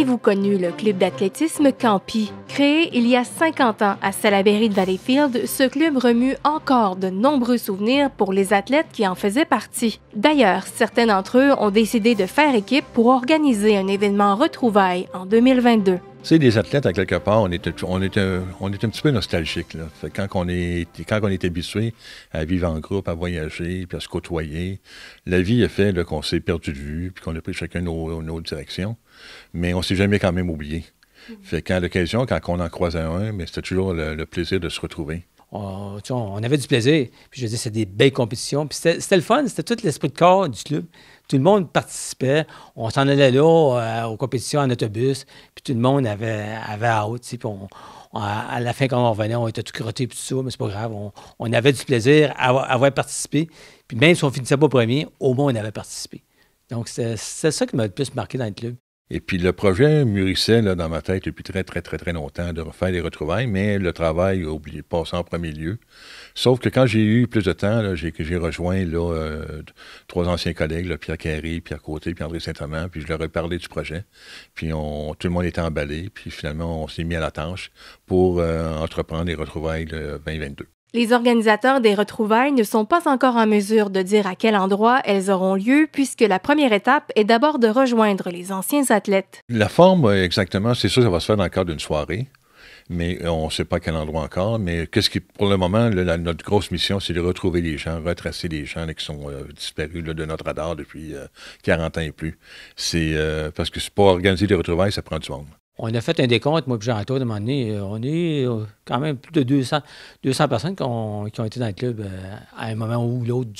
Avez-vous connu le club d'athlétisme Campi? Créé il y a 50 ans à Salaberry de Valleyfield, ce club remue encore de nombreux souvenirs pour les athlètes qui en faisaient partie. D'ailleurs, certains d'entre eux ont décidé de faire équipe pour organiser un événement retrouvaille en 2022. C'est des athlètes, à quelque part, on était, on on un petit peu nostalgique. quand, on est, quand habitué à vivre en groupe, à voyager, puis à se côtoyer, la vie a fait qu'on s'est perdu de vue, puis qu'on a pris chacun nos, nos directions. Mais on s'est jamais quand même oublié. Mm. Fait l'occasion, quand on en croisait un, c'était toujours le, plaisir de se retrouver on, avait du plaisir. Puis je dis, c'est des belles compétitions. Puis c'était le fun, c'était tout l'esprit de corps du club. Tout le monde participait. On s'en allait là euh, aux compétitions en autobus. Puis tout le monde avait, avait puis à la fin, quand on revenait, on était tout crotté tout ça, mais c'est pas grave. On, avait du plaisir à avoir, participé. Puis même si on finissait pas premier, au moins on avait participé. Donc c'est ça qui m'a le plus marqué dans le club. Et puis le projet mûrissait là, dans ma tête depuis très, très, très, très longtemps de refaire les retrouvailles, mais le travail oublié, passé en premier lieu. Sauf que quand j'ai eu plus de temps, j'ai rejoint euh, trois anciens collègues, Pierre Carré, Pierre Côté, puis André Saint-Amand, puis je leur ai parlé du projet. Puis tout le monde était emballé, puis finalement on s'est mis à la tâche pour euh, entreprendre les retrouvailles 2022. Les organisateurs des retrouvailles ne sont pas encore en mesure de dire à quel endroit elles auront lieu, puisque la première étape est d'abord de rejoindre les anciens athlètes. La forme, exactement, c'est sûr, ça va se faire dans le cadre d'une soirée, mais on ne sait pas à quel endroit encore. Mais qu'est-ce qui, pour le moment, notre grosse mission, c'est de retrouver les gens, retracer les gens qui sont euh, disparus de notre radar depuis 40 euh, ans et plus. C'est euh, parce que pour organiser des retrouvailles, ça prend du temps on a fait un décompte, moi et Jean-Antoine, à un moment donné, euh, on est euh, quand même plus de 200, 200 personnes qui ont, été dans le club euh, à un moment ou l'autre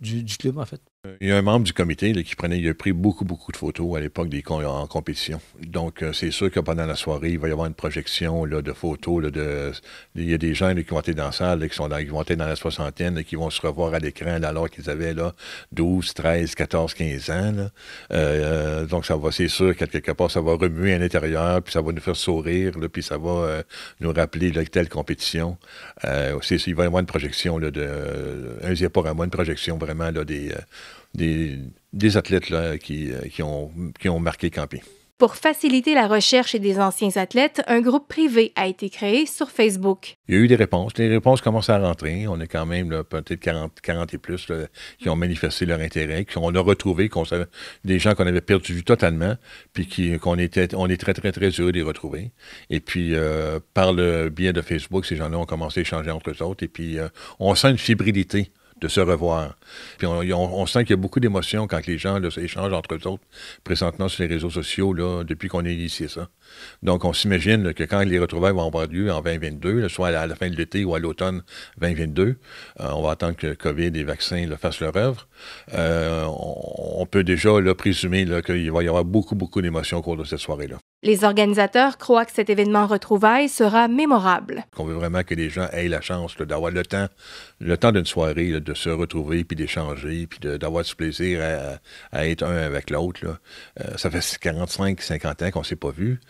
du, club, en fait. Euh, il y a un membre du comité qui prenait, il a pris beaucoup, beaucoup de photos à l'époque des en compétition. Donc, euh, c'est sûr que pendant la soirée, il va y avoir une projection là, de photos. Là, de, il y a des gens qui vont être dans la salle, qui, sont dans, qui vont être dans la soixantaine, qui vont se revoir à l'écran alors qu'ils avaient là 12, 13, 14, 15 ans. Euh, donc, ça va, c'est sûr qu'à quelque part, ça va remuer à l'intérieur, puis ça va nous faire sourire, puis ça va nous rappeler telle compétition. il va y avoir une projection, de, un diaporama, une projection vraiment des des, athlètes là, qui, euh, qui, ont, qui ont marqué Camping. Pour faciliter la recherche des anciens athlètes, un groupe privé a été créé sur Facebook. Il y a eu des réponses. Les réponses commencent à rentrer. On est quand même peut-être 40, 40, et plus qui ont manifesté leur intérêt. Qui, on a retrouvé des gens qu'on avait perdu totalement, puis qu'on était, on est très, très, très heureux de les retrouver. Et puis, euh, par le biais de Facebook, ces gens-là ont commencé à échanger entre eux autres. Et puis, euh, on sent une fibrilité de se revoir. Puis on, sent qu'il y a beaucoup d'émotions quand les gens s'échangent échangent entre eux autres, présentement sur les réseaux sociaux, là, depuis qu'on a initié ça. Donc, on s'imagine que quand les retrouvailles vont avoir lieu en 2022, soit à la, fin de l'été ou à l'automne 2022, euh, on va attendre que COVID et vaccins le fassent leur œuvre. Euh, on, on, peut déjà présumer qu'il va y avoir beaucoup, beaucoup d'émotions au cours de cette soirée-là. Les organisateurs croient que cet événement retrouvaille sera mémorable. On veut vraiment que les gens aient la chance d'avoir le temps, le temps d'une soirée, de se retrouver, puis d'échanger, puis d'avoir ce plaisir à, être un avec l'autre. Euh, ça fait 45-50 ans qu'on ne s'est pas vu.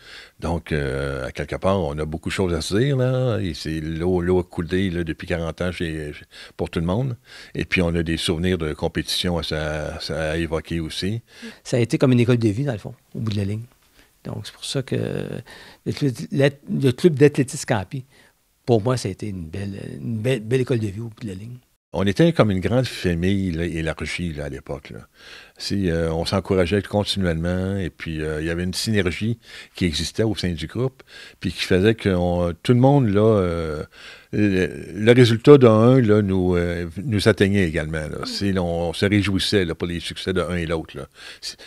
Donc, euh, à quelque part, on a beaucoup de choses à se dire. Là. Et l'eau, l'eau coulée depuis 40 ans pour tout le monde. Et puis, on a des souvenirs de compétition à, à évoquer aussi. Ça a été comme une école de vie, dans le fond, au bout de la ligne. Donc, c'est pour ça que le club, le d'athlétisme Campi, pour moi, ça a été une belle, une belle, école de vie au bout de la ligne. On était comme une grande famille et la là, à l'époque. Euh, on s'encourageait continuellement et puis euh, il y avait une synergie qui existait au sein du groupe, puis qui faisait que tout le monde, là, euh, le, résultat d'un là, nous, nous atteignait également. Si, on, se réjouissait pour les succès d'un et l'autre.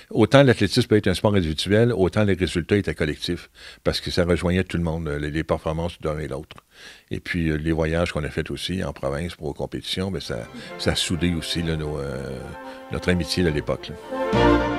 Autant l'athlétisme peut être un sport individuel, autant les résultats étaient collectifs, parce que ça rejoignait tout le monde, les, performances d'un et l'autre. Et puis les voyages qu'on a fait aussi en province pour aux compétitions, ben, ça, ça soudait aussi notre amitié à l'époque. Buckley.